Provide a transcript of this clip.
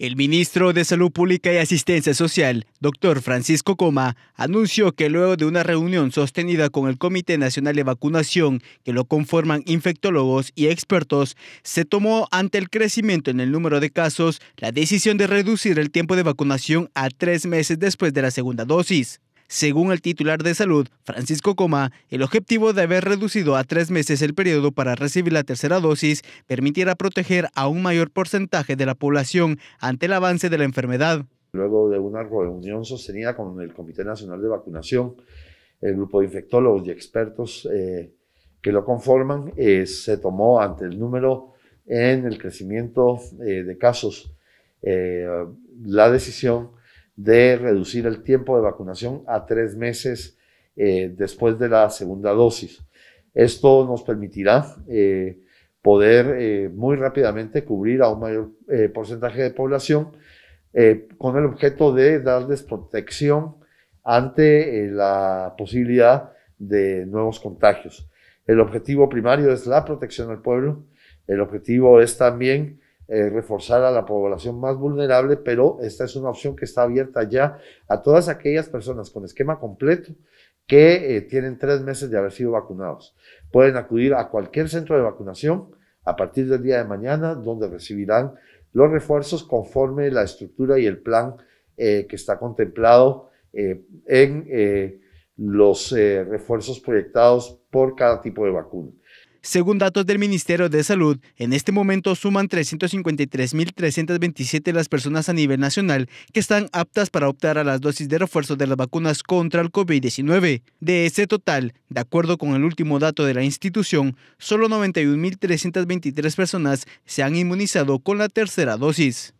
El ministro de Salud Pública y Asistencia Social, doctor Francisco Coma, anunció que luego de una reunión sostenida con el Comité Nacional de Vacunación, que lo conforman infectólogos y expertos, se tomó ante el crecimiento en el número de casos la decisión de reducir el tiempo de vacunación a tres meses después de la segunda dosis. Según el titular de salud, Francisco Coma, el objetivo de haber reducido a tres meses el periodo para recibir la tercera dosis permitiera proteger a un mayor porcentaje de la población ante el avance de la enfermedad. Luego de una reunión sostenida con el Comité Nacional de Vacunación, el grupo de infectólogos y expertos eh, que lo conforman, eh, se tomó ante el número en el crecimiento eh, de casos la decisión de reducir el tiempo de vacunación a tres meses eh, después de la segunda dosis. Esto nos permitirá eh, poder eh, muy rápidamente cubrir a un mayor porcentaje de población con el objeto de darles protección ante la posibilidad de nuevos contagios. El objetivo primario es la protección del pueblo. El objetivo es también eh, reforzar a la población más vulnerable, pero esta es una opción que está abierta ya a todas aquellas personas con esquema completo que eh, tienen tres meses de haber sido vacunados. Pueden acudir a cualquier centro de vacunación a partir del día de mañana, donde recibirán los refuerzos conforme la estructura y el plan eh, que está contemplado en los eh, refuerzos proyectados por cada tipo de vacuna. Según datos del Ministerio de Salud, en este momento suman 353.327 las personas a nivel nacional que están aptas para optar a las dosis de refuerzo de las vacunas contra el COVID-19. De ese total, de acuerdo con el último dato de la institución, solo 91.323 personas se han inmunizado con la tercera dosis.